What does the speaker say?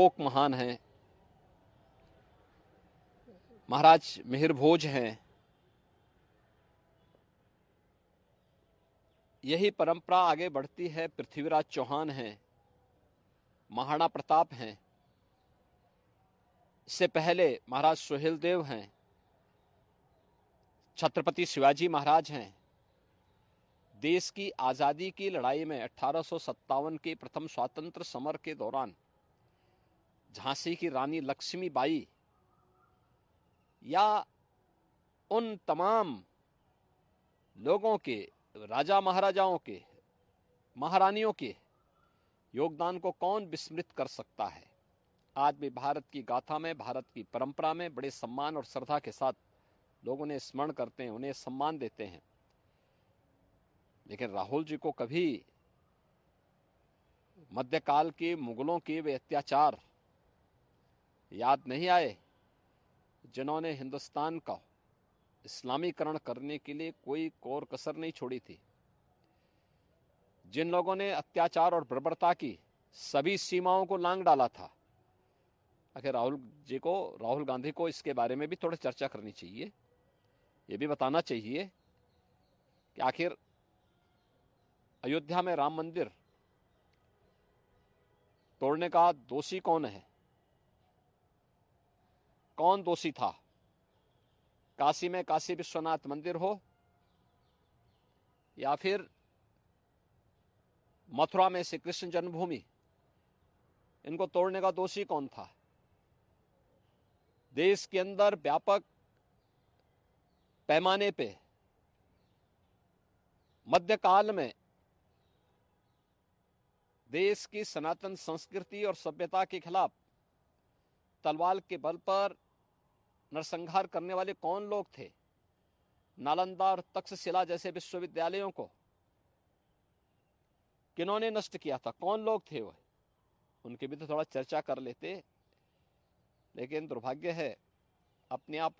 पोक महान हैं महाराज मिहिर भोज हैं यही परंपरा आगे बढ़ती है पृथ्वीराज चौहान हैं महाराणा प्रताप हैं इससे पहले महाराज सुहेल देव हैं छत्रपति शिवाजी महाराज हैं देश की आज़ादी की लड़ाई में अठारह की प्रथम स्वातंत्र समर के दौरान झांसी की रानी लक्ष्मीबाई या उन तमाम लोगों के राजा महाराजाओं के महारानियों के योगदान को कौन विस्मृत कर सकता है आज भी भारत की गाथा में भारत की परंपरा में बड़े सम्मान और श्रद्धा के साथ लोग उन्हें स्मरण करते हैं उन्हें सम्मान देते हैं लेकिन राहुल जी को कभी मध्यकाल के मुगलों के वे अत्याचार याद नहीं आए जिन्होंने हिंदुस्तान का इस्लामीकरण करने के लिए कोई कोर कसर नहीं छोड़ी थी जिन लोगों ने अत्याचार और बर्बरता की सभी सीमाओं को लांग डाला था आखिर राहुल जी को राहुल गांधी को इसके बारे में भी थोड़ी चर्चा करनी चाहिए ये भी बताना चाहिए कि आखिर अयोध्या में राम मंदिर तोड़ने का दोषी कौन है कौन दोषी था काशी में काशी विश्वनाथ मंदिर हो या फिर मथुरा में श्री कृष्ण जन्मभूमि इनको तोड़ने का दोषी कौन था देश के अंदर व्यापक पैमाने पे मध्यकाल में देश की सनातन संस्कृति और सभ्यता के खिलाफ तलवार के बल पर नरसंहार करने वाले कौन लोग थे नालंदा और तक्षशिला जैसे विश्वविद्यालयों को किन्होंने नष्ट किया था कौन लोग थे वह उनके भी तो थोड़ा चर्चा कर लेते लेकिन दुर्भाग्य है अपने आप